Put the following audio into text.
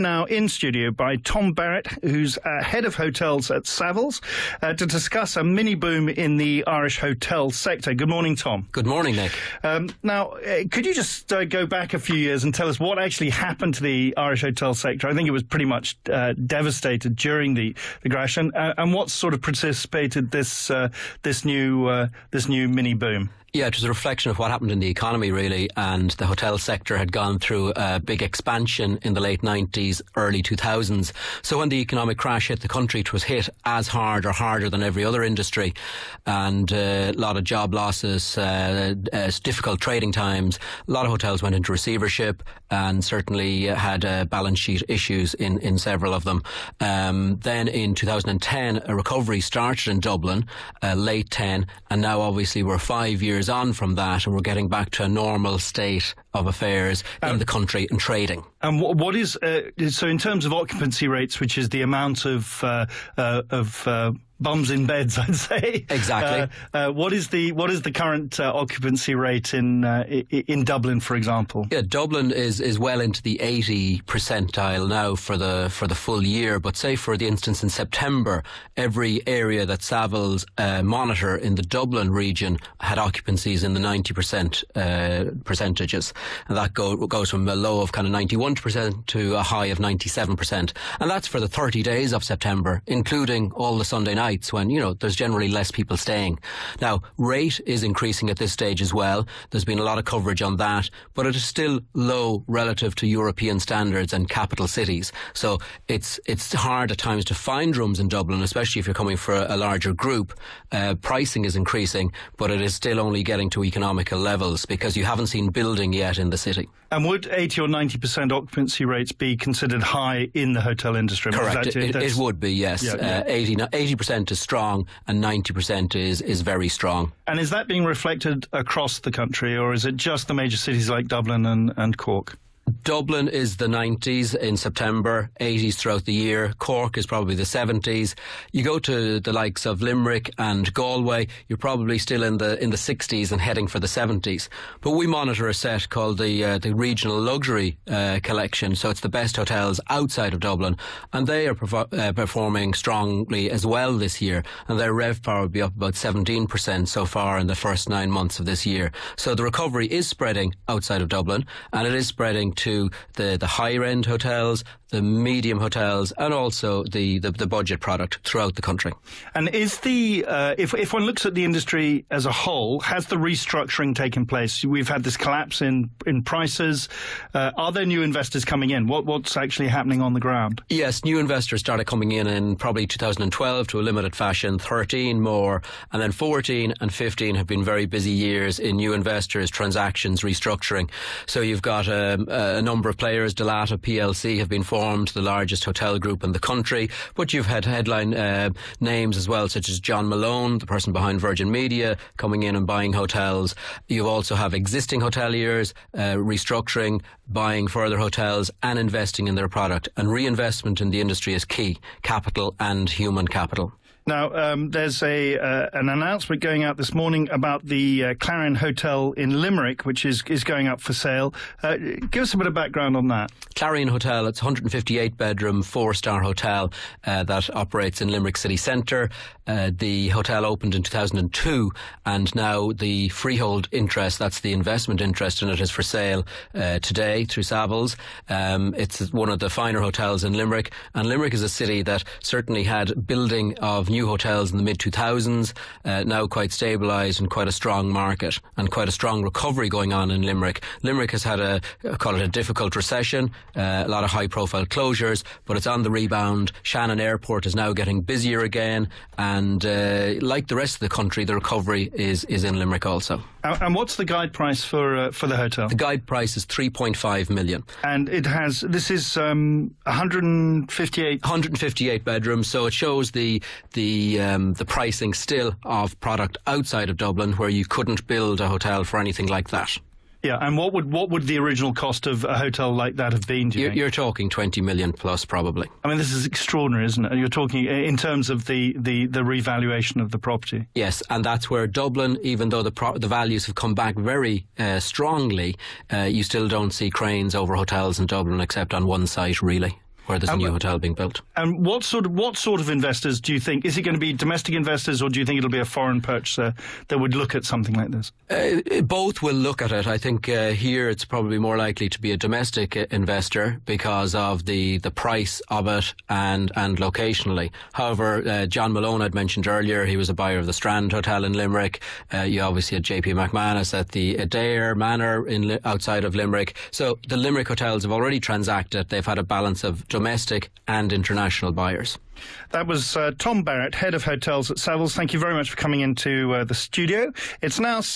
now in studio by Tom Barrett, who's uh, head of hotels at Savills, uh, to discuss a mini boom in the Irish hotel sector. Good morning, Tom. Good morning, Nick. Um, now, uh, could you just uh, go back a few years and tell us what actually happened to the Irish hotel sector? I think it was pretty much uh, devastated during the, the crash, and, uh, and what sort of precipitated this this new this new mini boom? Yeah, it was a reflection of what happened in the economy, really. And the hotel sector had gone through a big expansion in the late 90s, early 2000s. So when the economic crash hit the country, it was hit as hard or harder than every other industry. And uh, a lot of job losses, uh, uh, difficult trading times. A lot of hotels went into receivership and certainly had uh, balance sheet issues in, in several of them. Um, then in 2010, a recovery started in Dublin, uh, late 10, and now obviously we're five years years on from that, and we're getting back to a normal state of affairs um, in the country and trading. And what is uh, so in terms of occupancy rates, which is the amount of uh, uh, of uh, bums in beds, I'd say. Exactly. Uh, uh, what is the what is the current uh, occupancy rate in uh, in Dublin, for example? Yeah, Dublin is, is well into the eighty percentile now for the for the full year. But say, for the instance, in September, every area that Savills uh, monitor in the Dublin region had occupancies in the ninety percent uh, percentages, and that go goes from a low of kind of ninety one percent to a high of ninety seven percent, and that's for the thirty days of September, including all the Sunday nights nights when, you know, there's generally less people staying. Now, rate is increasing at this stage as well. There's been a lot of coverage on that, but it is still low relative to European standards and capital cities. So it's, it's hard at times to find rooms in Dublin, especially if you're coming for a, a larger group. Uh, pricing is increasing, but it is still only getting to economical levels because you haven't seen building yet in the city. And would 80 or 90% occupancy rates be considered high in the hotel industry? Correct. That, it, it, would be, yes. Yeah, yeah. Uh, 80, 80% 90% is strong and 90% is, is very strong. And is that being reflected across the country or is it just the major cities like Dublin and, and Cork? Dublin is the 90s in September, 80s throughout the year. Cork is probably the 70s. You go to the likes of Limerick and Galway, you're probably still in the in the 60s and heading for the 70s. But we monitor a set called the uh, the Regional Luxury uh, Collection, so it's the best hotels outside of Dublin, and they are uh, performing strongly as well this year, and their RevPAR will be up about 17% so far in the first nine months of this year. So the recovery is spreading outside of Dublin, and it is spreading to the, the higher end hotels, the medium hotels, and also the, the, the budget product throughout the country. And is the, uh, if, if one looks at the industry as a whole, has the restructuring taken place? We've had this collapse in, in prices. Uh, are there new investors coming in? What, what's actually happening on the ground? Yes, new investors started coming in in probably 2012 to a limited fashion, 13 more, and then 14 and 15 have been very busy years in new investors, transactions, restructuring. So you've got um, uh, uh, a number of players, Delata PLC, have been formed, the largest hotel group in the country. But you've had headline uh, names as well, such as John Malone, the person behind Virgin Media, coming in and buying hotels. You also have existing hoteliers uh, restructuring, buying further hotels, and investing in their product. And reinvestment in the industry is key capital and human capital. Now, um, there's a uh, an announcement going out this morning about the uh, Clarion Hotel in Limerick, which is, is going up for sale. Uh, give us a bit of background on that. Clarion Hotel, it's 158 bedroom, four star hotel uh, that operates in Limerick city centre. Uh, the hotel opened in 2002, and now the freehold interest, that's the investment interest in it, is for sale uh, today through Savills. Um, it's one of the finer hotels in Limerick, and Limerick is a city that certainly had building of new hotels in the mid 2000s, uh, now quite stabilised and quite a strong market and quite a strong recovery going on in Limerick. Limerick has had a, I call it a difficult recession, uh, a lot of high profile closures, but it's on the rebound. Shannon Airport is now getting busier again, and uh, like the rest of the country, the recovery is, is in Limerick also. Uh, and what's the guide price for uh, for the hotel? The guide price is 3.5 million. And it has this is um, 158 158 bedrooms, so it shows the the um, the pricing still of product outside of Dublin where you couldn't build a hotel for anything like that. Yeah, and what would what would the original cost of a hotel like that have been? You you're, talking twenty million plus, probably. I mean, this is extraordinary, isn't it? You're talking in terms of the, the, the revaluation of the property. Yes, and that's where Dublin, even though the pro- the values have come back very uh, strongly, uh, you still don't see cranes over hotels in Dublin except on one site, really where there's and, a new hotel being built. And what sort of what sort of investors do you think? Is it going to be domestic investors, or do you think it'll be a foreign purchaser that would look at something like this? Uh, both will look at it. I think uh, here it's probably more likely to be a domestic uh, investor because of the the price of it and and locationally. However, uh, John Malone had mentioned earlier he was a buyer of the Strand Hotel in Limerick. Uh, you obviously had J.P. McManus at the Adair Manor in outside of Limerick. So the Limerick hotels have already transacted. They've had a balance of domestic and international buyers. That was uh, Tom Barrett, head of hotels at Savills. Thank you very much for coming into uh, the studio. It's now